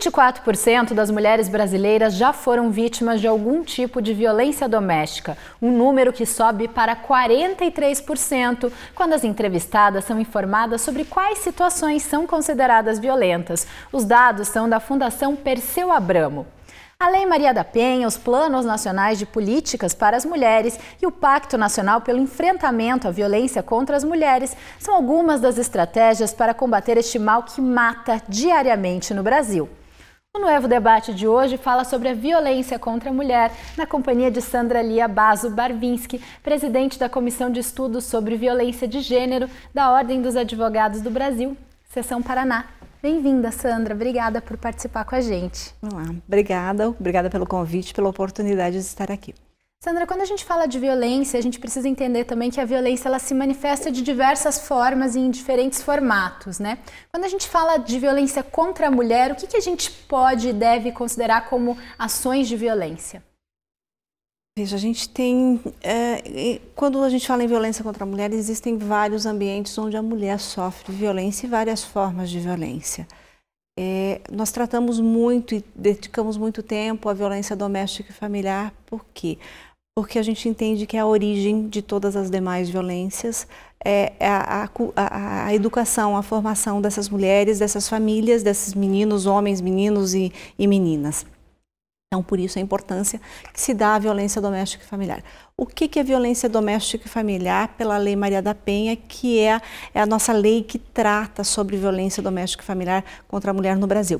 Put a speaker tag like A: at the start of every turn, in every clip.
A: 24% das mulheres brasileiras já foram vítimas de algum tipo de violência doméstica, um número que sobe para 43% quando as entrevistadas são informadas sobre quais situações são consideradas violentas. Os dados são da Fundação Perseu Abramo. A Lei Maria da Penha, os Planos Nacionais de Políticas para as Mulheres e o Pacto Nacional pelo Enfrentamento à Violência contra as Mulheres são algumas das estratégias para combater este mal que mata diariamente no Brasil. O Novo Debate de hoje fala sobre a violência contra a mulher, na companhia de Sandra Lia Baso Barvinski, presidente da Comissão de Estudos sobre Violência de Gênero da Ordem dos Advogados do Brasil, Seção Paraná. Bem-vinda, Sandra. Obrigada por participar com a gente.
B: Olá, obrigada. Obrigada pelo convite, pela oportunidade de estar aqui.
A: Sandra, quando a gente fala de violência, a gente precisa entender também que a violência ela se manifesta de diversas formas e em diferentes formatos, né? Quando a gente fala de violência contra a mulher, o que, que a gente pode e deve considerar como ações de violência?
B: Veja, a gente tem. É, quando a gente fala em violência contra a mulher, existem vários ambientes onde a mulher sofre violência e várias formas de violência. É, nós tratamos muito e dedicamos muito tempo à violência doméstica e familiar, por quê? Porque porque a gente entende que a origem de todas as demais violências é, é a, a, a educação, a formação dessas mulheres, dessas famílias, desses meninos, homens, meninos e, e meninas. Então, por isso a importância que se dá à violência doméstica e familiar. O que, que é violência doméstica e familiar pela Lei Maria da Penha, que é, é a nossa lei que trata sobre violência doméstica e familiar contra a mulher no Brasil?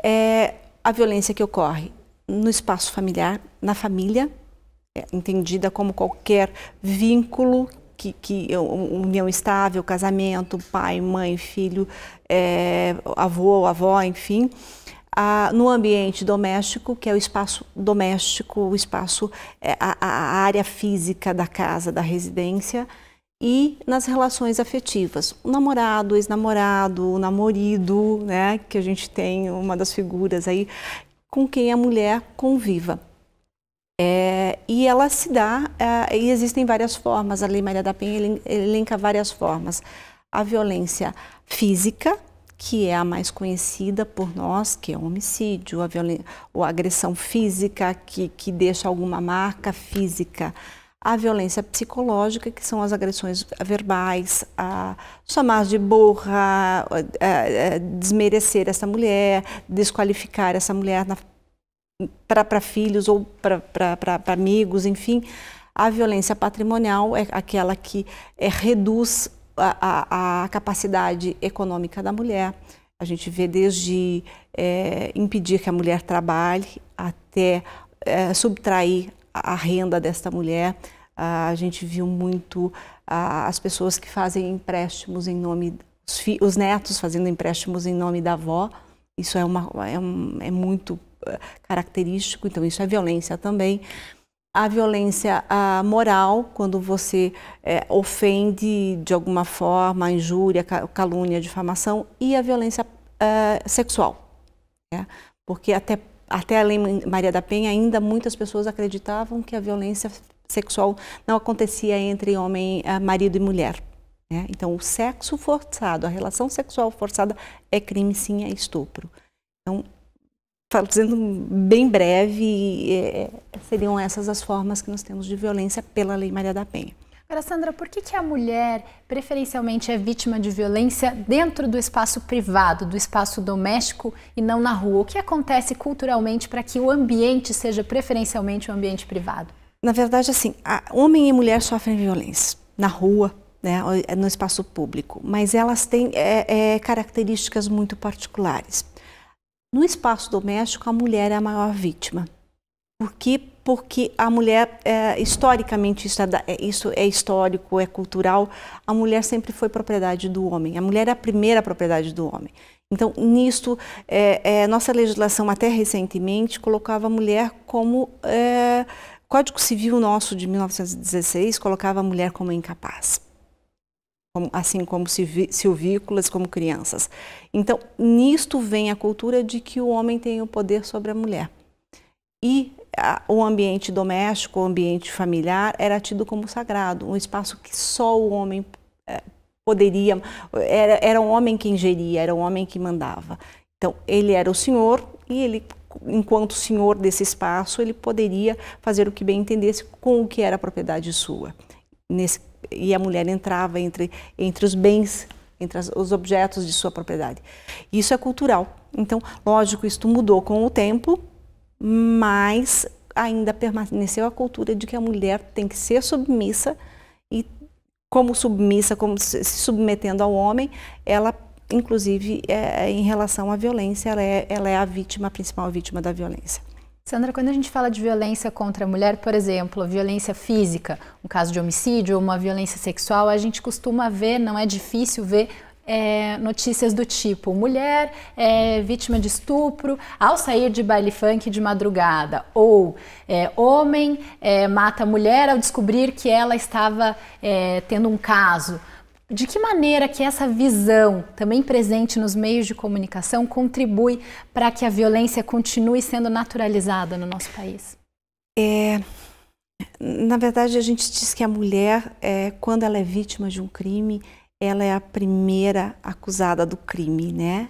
B: É a violência que ocorre no espaço familiar, na família, é, entendida como qualquer vínculo que, que é união estável, casamento, pai, mãe, filho, é, avô, avó, enfim, a, no ambiente doméstico, que é o espaço doméstico, o espaço, é, a, a área física da casa, da residência, e nas relações afetivas. O namorado, ex-namorado, o namorido, né, que a gente tem uma das figuras aí, com quem a mulher conviva. É, e ela se dá, é, e existem várias formas, a Lei Maria da Penha elenca várias formas. A violência física, que é a mais conhecida por nós, que é o homicídio, a ou a agressão física, que, que deixa alguma marca física. A violência psicológica, que são as agressões verbais, a chamar de burra, a, a, a desmerecer essa mulher, desqualificar essa mulher na para filhos ou para amigos, enfim. A violência patrimonial é aquela que é, reduz a, a, a, capacidade econômica da mulher. A gente vê desde é, impedir que a mulher trabalhe até é, subtrair a renda desta mulher. a gente viu muito as pessoas que fazem empréstimos em nome, os, fi, os, netos fazendo empréstimos em nome da avó. Isso é, uma, é, um, é muito eh, característico, então isso é violência também. A violência a moral, quando você é, ofende de alguma forma, injúria, calúnia, difamação, e a violência é, sexual. Né? Porque até, até a Lei Maria da Penha, ainda muitas pessoas acreditavam que a violência sexual não acontecia entre homem, marido e mulher. Né? Então, o sexo forçado, a relação sexual forçada é crime sim, é estupro. Então, fazendo bem breve, é, seriam essas as formas que nós temos de violência pela Lei Maria da Penha.
A: Agora, Sandra, por que, que a mulher preferencialmente é vítima de violência dentro do espaço privado, do espaço doméstico e não na rua? O que acontece culturalmente para que o ambiente seja preferencialmente um ambiente privado?
B: Na verdade, assim, homem e mulher sofrem violência na rua, né, é, no espaço público, mas elas têm é, é, características muito particulares. No espaço doméstico, a mulher é a maior vítima. Por quê? Porque a mulher, é, historicamente, isso é, é, isso é histórico, é cultural, a mulher sempre foi propriedade do homem. A mulher é a primeira propriedade do homem. Então, nisto, é, é, nossa legislação até recentemente colocava a mulher como. É, Código Civil nosso de 1916 colocava a mulher como incapaz assim como silvícolas, como crianças. Então, nisto vem a cultura de que o homem tem o poder sobre a mulher. E a, o ambiente doméstico, o ambiente familiar, era tido como sagrado, um espaço que só o homem é, poderia, era, era o homem que ingeria, era o homem que mandava. Então, ele era o senhor e ele, enquanto senhor desse espaço, ele poderia fazer o que bem entendesse com o que era propriedade sua. Nesse e a mulher entrava entre, entre os bens, entre as, os objetos de sua propriedade. Isso é cultural. Então, lógico, isto mudou com o tempo, mas ainda permaneceu a cultura de que a mulher tem que ser submissa e como submissa, como se submetendo ao homem, ela inclusive é, em relação à violência, ela é, ela é a
A: vítima a principal vítima da violência. Sandra, quando a gente fala de violência contra a mulher, por exemplo, violência física, um caso de homicídio ou uma violência sexual, a gente costuma ver, não é difícil ver é, notícias do tipo mulher é, vítima de estupro ao sair de baile funk de madrugada ou é, homem é, mata mulher ao descobrir que ela estava é, tendo um caso de que maneira que essa visão, também presente nos meios de comunicação, contribui para que a violência continue sendo naturalizada no nosso país? É,
B: na verdade, a gente diz que a mulher, é, quando ela é vítima de um crime, ela é a primeira acusada do crime, né?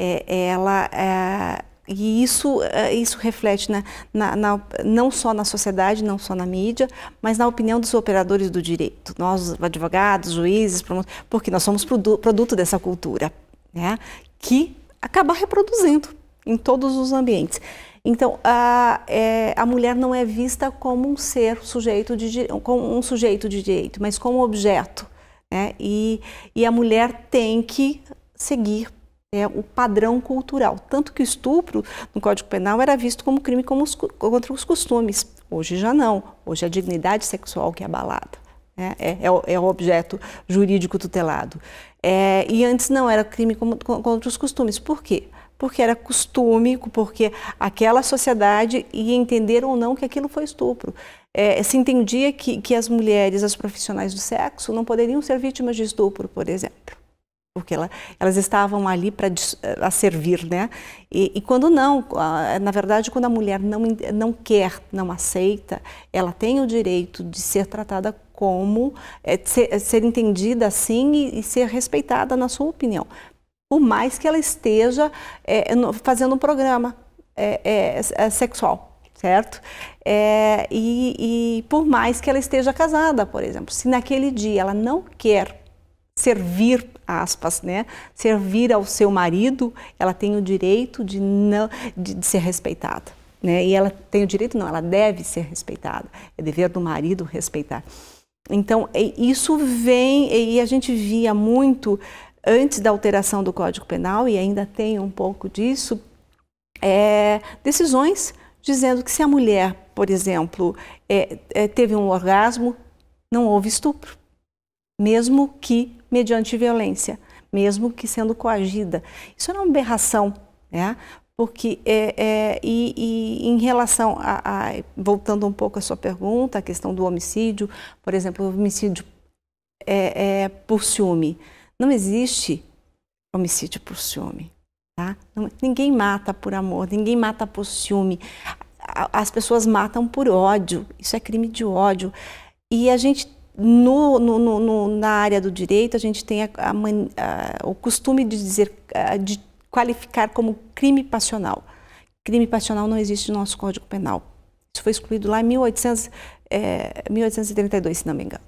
B: É, ela, é, e isso, eh, isso reflete né na, na, não só na sociedade, não só na mídia, mas na opinião dos operadores do direito. Nós, advogados, juízes, porque nós somos produto dessa cultura, né? que acaba reproduzindo em todos os ambientes. Então, a, é, a mulher não é vista como um ser sujeito de, como um sujeito de direito, mas como objeto. Né? E, e a mulher tem que seguir é o padrão cultural. Tanto que o estupro no Código Penal era visto como crime como os, contra os costumes. Hoje já não. Hoje é a dignidade sexual que é abalada. Né? É, é, o, é, o objeto jurídico tutelado. É, e antes não era crime como, contra os costumes. Por quê? Porque era costume, porque aquela sociedade ia entender ou não que aquilo foi estupro. É, se entendia que, que as mulheres, as profissionais do sexo, não poderiam ser vítimas de estupro, por exemplo porque ela, elas estavam ali para a servir, né? E, e, quando não, na verdade, quando a mulher não, não quer, não aceita, ela tem o direito de ser tratada como é, ser, ser, entendida assim e, e, ser respeitada na sua opinião, por mais que ela esteja é, fazendo um programa é, é, é, sexual certo? É, e, e, por mais que ela esteja casada, por exemplo, se naquele dia ela não quer servir aspas, né, servir ao seu marido, ela tem o direito de, não, de, de ser respeitada. Né? E ela tem o direito, não, ela deve ser respeitada. É dever do marido respeitar. Então, isso vem, e a gente via muito antes da alteração do Código Penal, e ainda tem um pouco disso, é, decisões dizendo que se a mulher, por exemplo, é, é, teve um orgasmo, não houve estupro mesmo que mediante violência, mesmo que sendo coagida. Isso é uma aberração, né? Porque é, é, e, e, em relação a, a, voltando um pouco à sua pergunta, a questão do homicídio, por exemplo, o homicídio é, é, por ciúme, não existe homicídio por ciúme, tá? Não, ninguém mata por amor, ninguém mata por ciúme. As pessoas matam por ódio, isso é crime de ódio. E a gente no, no, no, na área do direito, a gente tem a, a, a, o costume de dizer, de qualificar como crime passional. Crime passional não existe no nosso Código Penal. Isso foi excluído lá em 1800, é, 1832, se não me engano.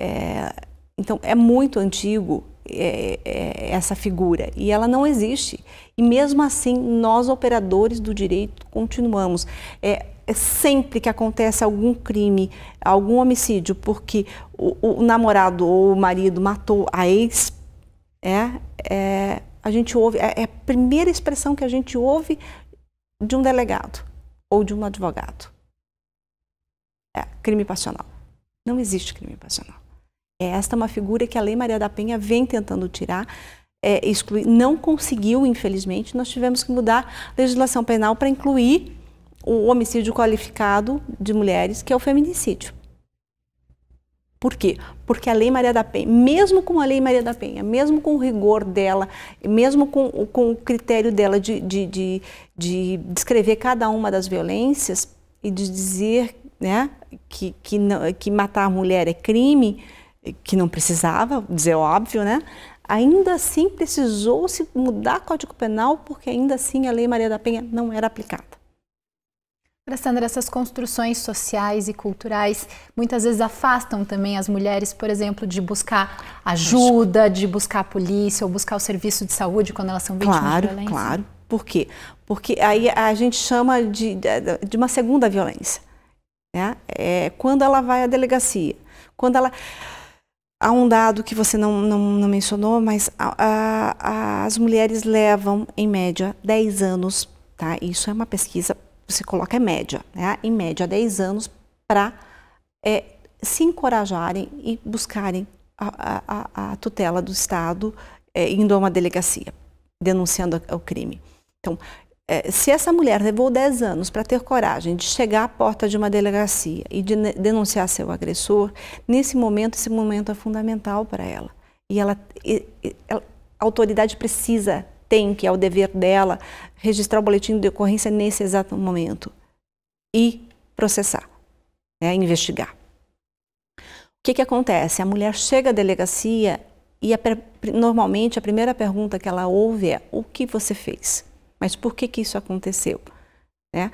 B: É, então, é muito antigo é, é, essa figura e ela não existe. E mesmo assim, nós, operadores do direito, continuamos. É, é sempre que acontece algum crime, algum homicídio, porque o, o namorado ou o marido matou a ex, é, é a gente ouve, é, é a primeira expressão que a gente ouve de um delegado ou de um advogado. É, crime passional. Não existe crime passional. É, esta é uma figura que a Lei Maria da Penha vem tentando tirar, é, excluir. Não conseguiu, infelizmente. Nós tivemos que mudar a legislação penal para incluir o homicídio qualificado de mulheres, que é o feminicídio. Por quê? Porque a Lei Maria da Penha, mesmo com a Lei Maria da Penha, mesmo com o rigor dela, mesmo com, com o critério dela de, de, de, de descrever cada uma das violências e de dizer né, que, que, não, que matar a mulher é crime, que não precisava, dizer óbvio, né? Ainda assim precisou se mudar o Código Penal porque ainda assim a Lei Maria da Penha
A: não era aplicada. Sandra, essas construções sociais e culturais muitas vezes afastam também as mulheres, por exemplo, de buscar ajuda, de buscar a polícia ou buscar o serviço de saúde quando elas são vítimas claro, de violência? Claro, claro. Por quê? Porque
B: aí a gente chama de, de uma segunda violência. Né? É quando ela vai à delegacia, quando ela... Há um dado que você não, não, não mencionou, mas a, a, a, as mulheres levam, em média, 10 anos, tá? Isso é uma pesquisa você coloca é média, né? em média 10 anos para é, se encorajarem e buscarem a, a, a tutela do Estado é, indo a uma delegacia, denunciando o crime. Então, é, se essa mulher levou 10 anos para ter coragem de chegar à porta de uma delegacia e de denunciar seu agressor, nesse momento, esse momento é fundamental para ela. E ela, e, e, a autoridade precisa tem, que é o dever dela, registrar o boletim de ocorrência nesse exato momento e processar, né, investigar. O que, que acontece? A mulher chega à delegacia e a, normalmente a primeira pergunta que ela ouve é: o que você fez? Mas por que, que isso aconteceu? Né?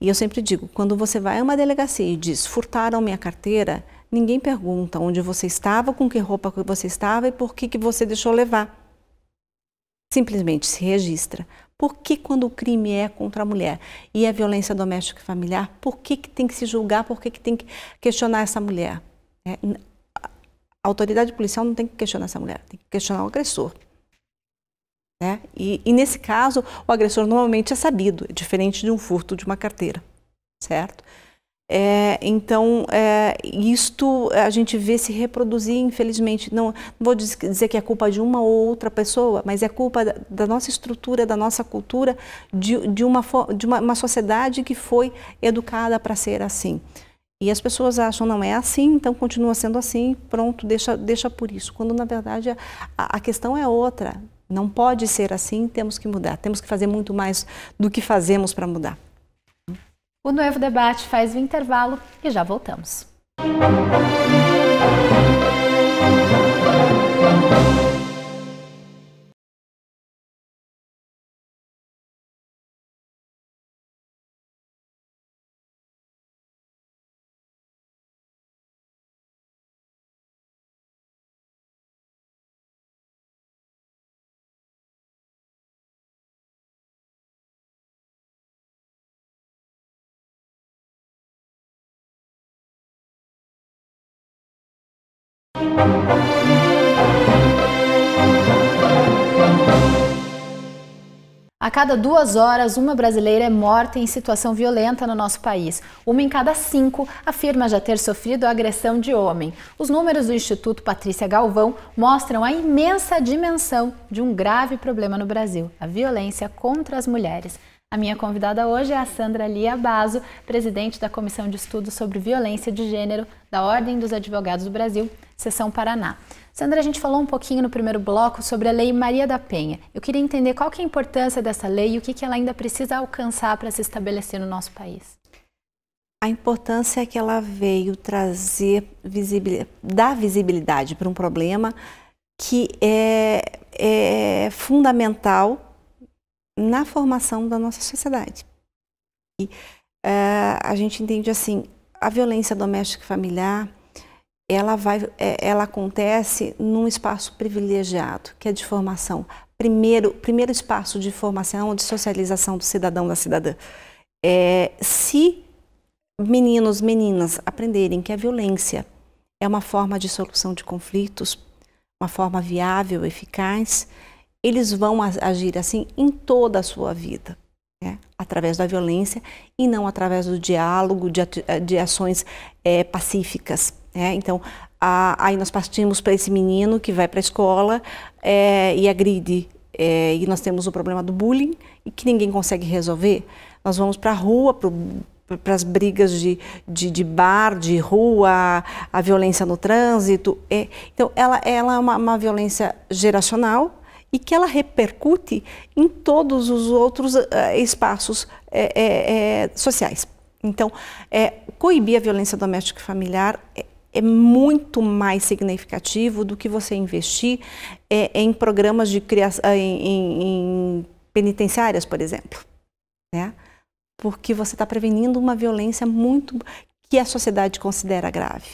B: E eu sempre digo: quando você vai a uma delegacia e diz furtaram minha carteira, ninguém pergunta onde você estava, com que roupa você estava e por que, que você deixou levar simplesmente se registra. Por que quando o crime é contra a mulher e é violência doméstica e familiar, por que, que tem que se julgar, por que, que tem que questionar essa mulher? É, a autoridade policial não tem que questionar essa mulher, tem que questionar o agressor. Né? E, e, nesse caso, o agressor normalmente é sabido, é diferente de um furto de uma carteira, certo? É, então, é, isto a gente vê se reproduzir, infelizmente. Não, não vou dizer que é culpa de uma ou outra pessoa, mas é culpa da, da nossa estrutura, da nossa cultura, de, de, uma, de uma, uma sociedade que foi educada para ser assim. E as pessoas acham, não é assim, então continua sendo assim, pronto, deixa, deixa por isso. Quando, na verdade, a, a questão é outra. Não pode ser assim, temos que mudar. Temos que fazer muito mais do que fazemos para mudar.
A: O Novo Debate faz o intervalo e já voltamos. Música A cada duas horas, uma brasileira é morta em situação violenta no nosso país. Uma em cada cinco afirma já ter sofrido agressão de homem. Os números do Instituto Patrícia Galvão mostram a imensa dimensão de um grave problema no Brasil: a violência contra as mulheres. A minha convidada hoje é a Sandra Lia Baso, presidente da Comissão de Estudos sobre Violência de Gênero da Ordem dos Advogados do Brasil, Seção Paraná. Sandra, a gente falou um pouquinho no primeiro bloco sobre a Lei Maria da Penha. Eu queria entender qual que é a importância dessa lei e o que, que ela ainda precisa alcançar para se estabelecer no nosso país.
B: A importância é que ela veio trazer visibilidade, dar visibilidade para um problema que é, é fundamental na formação da nossa sociedade. E, uh, a gente entende assim, a violência doméstica e familiar, ela, vai, eh, ela acontece num espaço privilegiado, que é de formação. Primeiro, primeiro espaço de formação, de socialização do cidadão, da cidadã. É, se meninos, meninas aprenderem que a violência é uma forma de solução de conflitos, uma forma viável, eficaz, eles vão agir assim em toda a sua vida. Né? Através da violência e não através do diálogo, de, eh, de ações é, pacíficas. Né? Então, a, aí nós partimos para esse menino que vai para a escola é, e agride. É, e nós temos o problema do bullying e que ninguém consegue resolver. Nós vamos para a rua, para as brigas de, de, de, bar, de rua, a violência no trânsito. É, então, ela, ela é uma, uma violência geracional e que ela repercute em todos os outros uh, espaços eh, eh, sociais. Então, coibir a violência doméstica e familiar é, é, muito mais significativo do que você investir em programas de criação, em, em, em, penitenciárias, por exemplo, né? Porque você está prevenindo uma violência muito que a sociedade considera grave.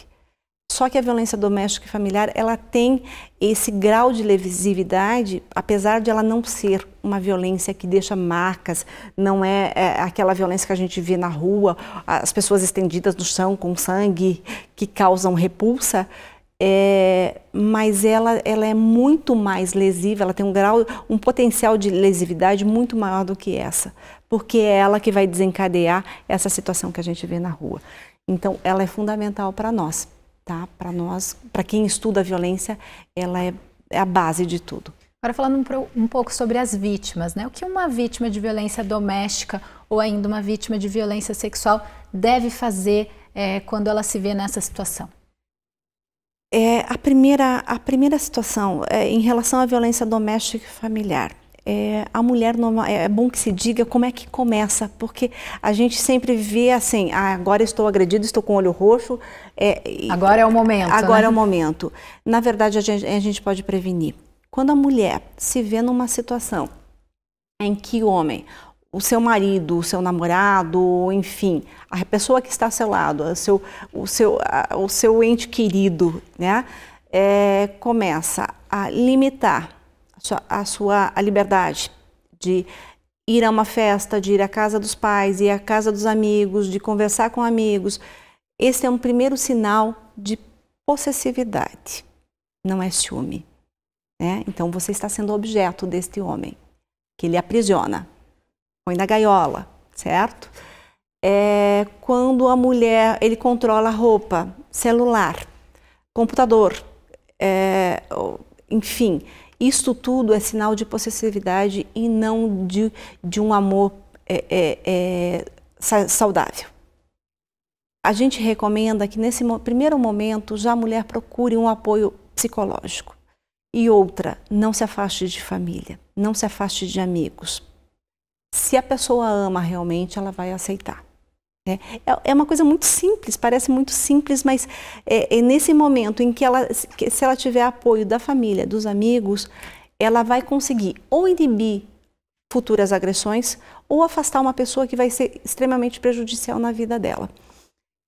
B: Só que a violência doméstica e familiar, ela tem esse grau de lesividade, apesar de ela não ser uma violência que deixa marcas, não é, é, aquela violência que a gente vê na rua, as pessoas estendidas no chão com sangue, que causam repulsa, é, mas ela, ela é muito mais lesiva, ela tem um grau, um potencial de lesividade muito maior do que essa, porque é ela que vai desencadear essa situação que a gente vê na rua. Então, ela é fundamental para nós tá? Para nós, para quem estuda a violência, ela é, é a base de tudo.
A: Agora falando um, um, pouco sobre as vítimas, né? O que uma vítima de violência doméstica ou ainda uma vítima de violência sexual deve fazer é, quando ela se vê nessa situação?
B: É a primeira a primeira situação é, em relação à violência doméstica e familiar é, a mulher normal, é, é bom que se diga como é que começa, porque a gente sempre vê assim, ah, agora estou agredido, estou com o olho roxo. É, agora é o momento. Né? Agora né? é o momento. Na verdade, a gente, a gente pode prevenir. Quando a mulher se vê numa situação em que o homem, o seu marido, o seu namorado, enfim, a pessoa que está ao seu lado, o seu, o seu, o seu ente querido, né, é, começa a limitar a sua a liberdade de ir a uma festa, de ir à casa dos pais, ir à casa dos amigos, de conversar com amigos. Esse é um primeiro sinal de possessividade, não é ciúme. Né? Então você está sendo objeto deste homem, que ele aprisiona, põe na gaiola, certo? É quando a mulher, ele controla a roupa, celular, computador, é, enfim, isto tudo é sinal de possessividade e não de, de um amor é, é, é, saudável. A gente recomenda que nesse primeiro momento já a mulher procure um apoio psicológico. E outra, não se afaste de família, não se afaste de amigos. Se a pessoa ama realmente, ela vai aceitar. Né? É, é uma coisa muito simples, parece muito simples, mas é, é nesse momento em que ela, se ela tiver apoio da família, dos amigos, ela vai conseguir ou inibir futuras agressões ou afastar uma pessoa que vai ser extremamente prejudicial na vida dela.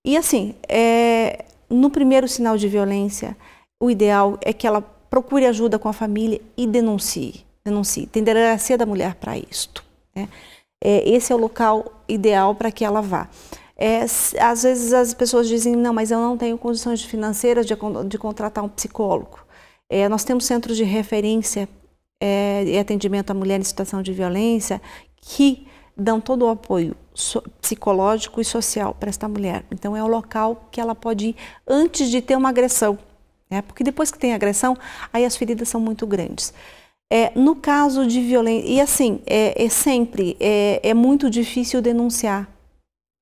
B: E assim, é, no primeiro sinal de violência, o ideal é que ela procure ajuda com a família e denuncie. denuncie. Tem delegacia da mulher para isto. Né? É, esse é o local ideal para que ela vá. É, às vezes as pessoas dizem, não, mas eu não tenho condições financeiras de, de contratar um psicólogo. É, nós temos centros de referência é, e atendimento à mulher em situação de violência que dão todo o apoio so, psicológico e social para esta mulher. Então é o local que ela pode ir antes de ter uma agressão, né? porque depois que tem agressão, aí as feridas são muito grandes. É, no caso de violência, e assim, é, é sempre, é, é, muito difícil denunciar,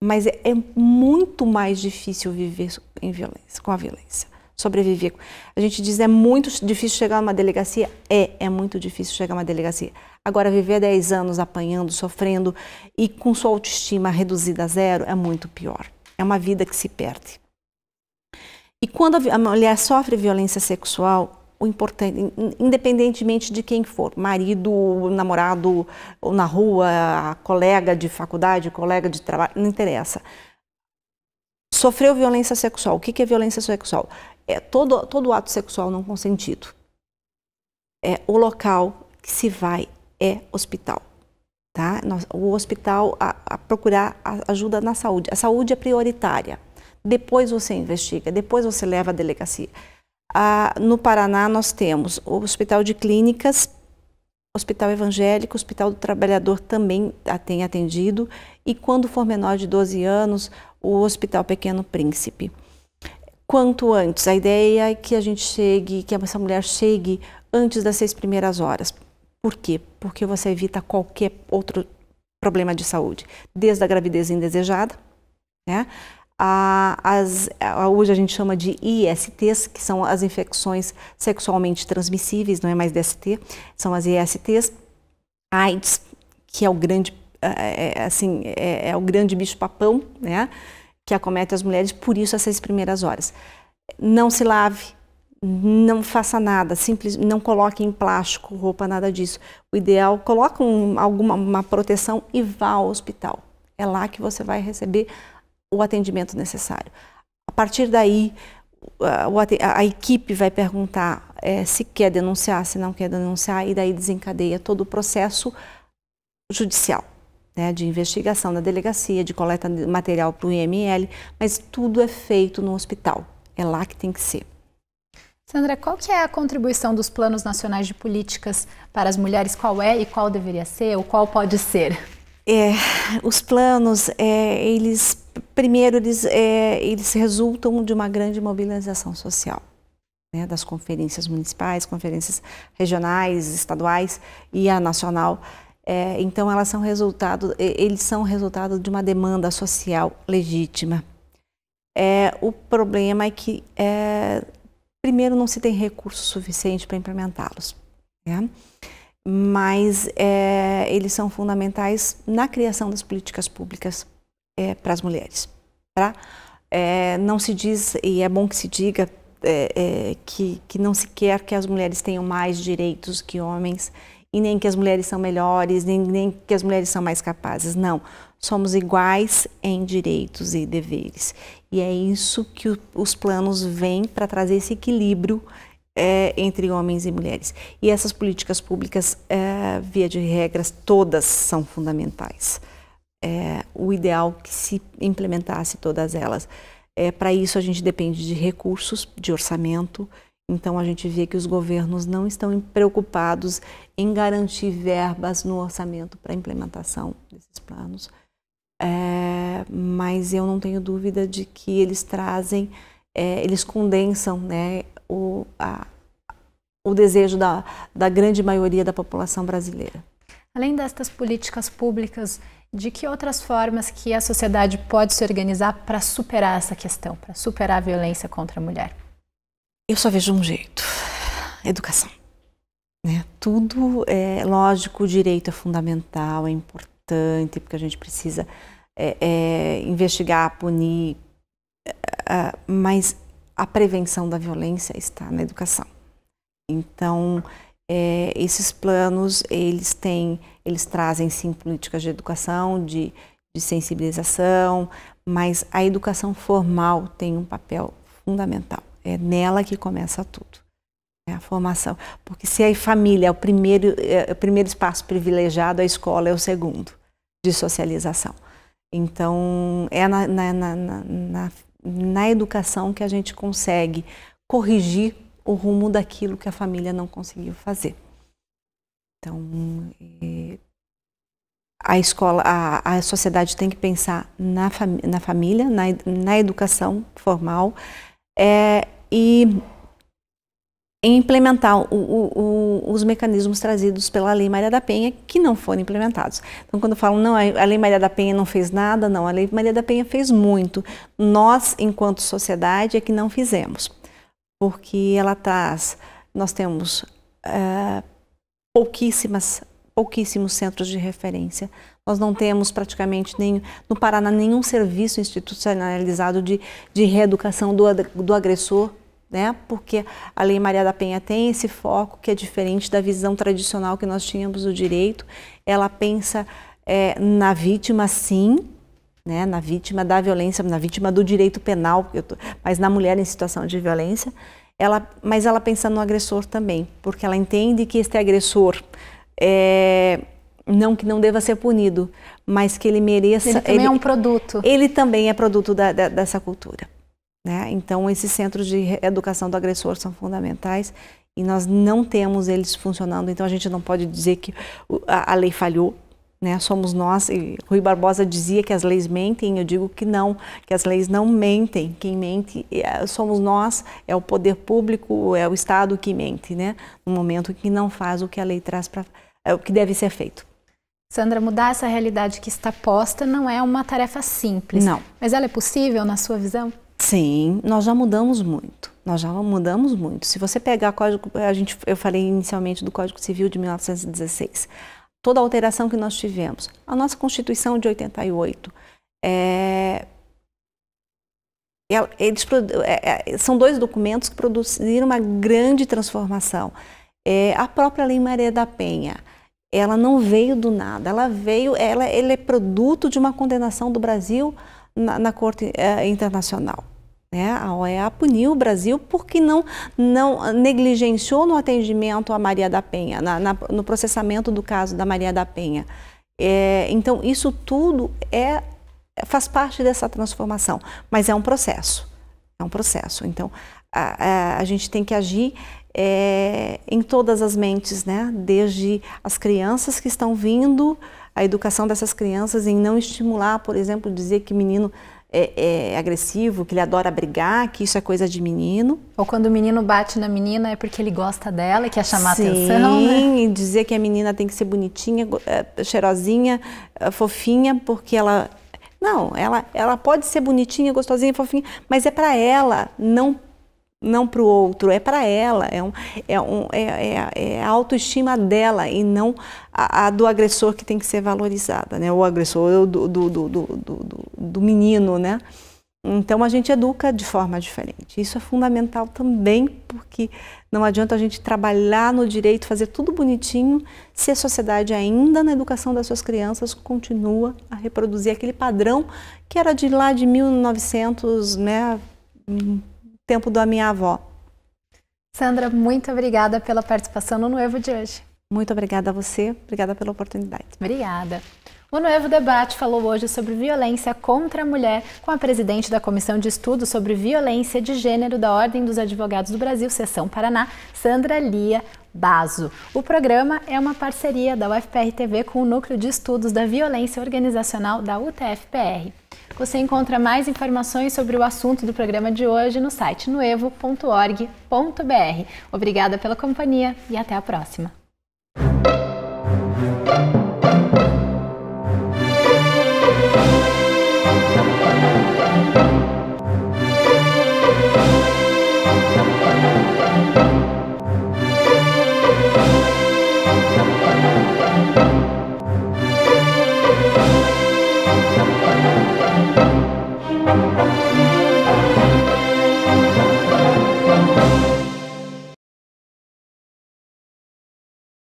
B: mas é, é muito mais difícil viver em violência, com a violência, sobreviver. A gente diz, é muito difícil chegar a uma delegacia, é, é muito difícil chegar a uma delegacia. Agora, viver 10 anos apanhando, sofrendo e com sua autoestima reduzida a zero é muito pior. É uma vida que se perde. E quando a mulher sofre violência sexual, o importante, independentemente de quem for, marido, namorado, ou na rua, colega de faculdade, colega de trabalho, não interessa. Sofreu violência sexual. O que é violência sexual? É todo, todo ato sexual não consentido. É o local que se vai é hospital. Tá? O hospital a, a procurar ajuda na saúde. A saúde é prioritária. Depois você investiga, depois você leva à delegacia. Ah, no Paraná, nós temos o Hospital de Clínicas, Hospital Evangélico, Hospital do Trabalhador também tem atendido, e quando for menor de 12 anos, o Hospital Pequeno Príncipe. Quanto antes, a ideia é que a gente chegue, que essa mulher chegue antes das seis primeiras horas. Por quê? Porque você evita qualquer outro problema de saúde, desde a gravidez indesejada, né? a, as, a, hoje a gente chama de ISTs, que são as infecções sexualmente transmissíveis, não é mais DST, são as ISTs, AIDS, que é o grande, é, é, é assim, é, é o grande bicho-papão, né, que acomete as mulheres, por isso essas primeiras horas. Não se lave, não faça nada, simples, não coloque em plástico, roupa, nada disso. O ideal, coloque um, alguma uma proteção e vá ao hospital. É lá que você vai receber o atendimento necessário. A partir daí, a, a equipe vai perguntar é, se quer denunciar, se não quer denunciar, e daí desencadeia todo o processo judicial, né, de investigação na delegacia, de coleta de material para o IML, mas tudo é feito no hospital. É lá que tem que ser.
A: Sandra, qual que é a contribuição dos planos nacionais de políticas para as mulheres? Qual é e qual deveria ser ou qual pode ser? É,
B: os planos, é, eles Primeiro, eles, é, eles resultam de uma grande mobilização social, né, das conferências municipais, conferências regionais, estaduais e a nacional. É, então, elas são resultado, eles são resultado de uma demanda social legítima. É, o problema é que, é, primeiro, não se tem recurso suficiente para implementá-los, né? mas é, eles são fundamentais na criação das políticas públicas é, para as mulheres. Tá? É, não se diz, e é bom que se diga, é, é, que, que não se quer que as mulheres tenham mais direitos que homens, e nem que as mulheres são melhores, nem, nem que as mulheres são mais capazes. Não. Somos iguais em direitos e deveres. E é isso que o, os planos vêm para trazer esse equilíbrio é, entre homens e mulheres. E essas políticas públicas, é, via de regras, todas são fundamentais é, o ideal que se implementasse todas elas. É, Para isso, a gente depende de recursos, de orçamento. Então, a gente vê que os governos não estão preocupados em garantir verbas no orçamento para a implementação desses planos. É, mas eu não tenho dúvida de que eles trazem, é, eles condensam né, o, a, o desejo da, da grande maioria da população brasileira.
A: Além destas políticas públicas, de que outras formas que a sociedade pode se organizar para superar essa questão, para superar a violência contra a mulher? Eu só vejo um jeito:
B: educação. Né? Tudo é lógico, o direito é fundamental, é importante, porque a gente precisa é, é, investigar, punir, é, é mas a prevenção da violência está na educação. Então, é, esses planos, eles têm eles trazem sim políticas de educação, de, de sensibilização, mas a educação formal tem um papel fundamental. É nela que começa tudo. É a formação. Porque se a família é o primeiro, é, é o primeiro espaço privilegiado, a escola é o segundo de socialização. Então, é na, na, na, na, na educação que a gente consegue corrigir o rumo daquilo que a família não conseguiu fazer. Então, a escola, a, a sociedade tem que pensar na, fami na família, na, na educação formal é, e implementar o, o, o, os mecanismos trazidos pela Lei Maria da Penha que não foram implementados. Então, quando falam, não, a Lei Maria da Penha não fez nada, não, a Lei Maria da Penha fez muito. Nós, enquanto sociedade, é que não fizemos, porque ela traz, nós temos uh, pouquíssimas, pouquíssimos centros de referência. Nós não temos praticamente nenhum, no Paraná nenhum serviço institucionalizado de, de reeducação do, do agressor, né? porque a Lei Maria da Penha tem esse foco que é diferente da visão tradicional que nós tínhamos do direito. Ela pensa é, na vítima, sim, né, na vítima da violência, na vítima do direito penal, mas na mulher em situação de violência, ela, mas ela pensa no agressor também, porque ela entende que este agressor é, não que não deva ser punido, mas que ele mereça. Ele também é ele, é um
A: produto. Ele também
B: é produto da, da, dessa cultura. Né? Então, esses centros de educação do agressor são fundamentais e nós não temos eles funcionando, então a gente não pode dizer que a, a lei falhou, né? Somos nós, e Rui Barbosa dizia que as leis mentem, eu digo que não, que as leis não mentem. Quem mente é, somos nós, é o poder público, é o Estado que mente, né? No momento que não faz o que a lei traz para é o que deve ser feito.
A: Sandra, mudar essa realidade que está posta não é uma tarefa simples. Não. Mas ela é possível na sua visão?
B: Sim, nós já mudamos muito. Nós já mudamos muito. Se você pegar código, a gente, eu falei inicialmente do Código Civil de 1916 toda a alteração que nós tivemos. A nossa Constituição de 88 é, é, eles, é, é, são dois documentos que produziram uma grande transformação. É, a própria Lei Maria da Penha, ela não veio do nada, ela veio, ela, ela é produto de uma condenação do Brasil na, na Corte Internacional. Né? A OEA puniu o Brasil porque não, não negligenciou no atendimento a Maria da Penha, na, na, no processamento do caso da Maria da Penha. É, então, isso tudo é, faz parte dessa transformação, mas é um processo. É um processo. Então, a, a, a gente tem que agir é, em todas as mentes, né? desde as crianças que estão vindo, a educação dessas crianças em não estimular, por exemplo, dizer que menino é, é, agressivo, que ele adora brigar, que isso é coisa
A: de menino. Ou quando o menino bate na menina é porque ele
B: gosta dela e quer chamar Sim, atenção. Sim, né? e dizer que a menina tem que ser bonitinha, é, cheirosinha, é, fofinha, porque ela. Não, ela, ela pode ser bonitinha, gostosinha, fofinha, mas é para ela, não não para o outro, é para ela, é, um, é, um, é, é, é, a autoestima dela e não a, a, do agressor que tem que ser valorizada, né? O agressor ou do, do, do, do, do menino, né? Então a gente educa de forma diferente. Isso é fundamental também, porque não adianta a gente trabalhar no direito, fazer tudo bonitinho, se a sociedade ainda na educação das suas crianças continua a reproduzir aquele padrão que era de lá de 1900, né? tempo da minha avó.
A: Sandra, muito obrigada pela participação no Noevo de hoje. Muito obrigada a você, obrigada pela oportunidade. Obrigada. O Noevo Debate falou hoje sobre violência contra a mulher com a presidente da Comissão de Estudos sobre Violência de Gênero da Ordem dos Advogados do Brasil, Seção Paraná, Sandra Lia Bazo. O programa é uma parceria da UFPR TV com o Núcleo de Estudos da Violência Organizacional da UTFPR. Você encontra mais informações sobre o assunto do programa de hoje no site noevo.org.br. Obrigada pela companhia e até a próxima.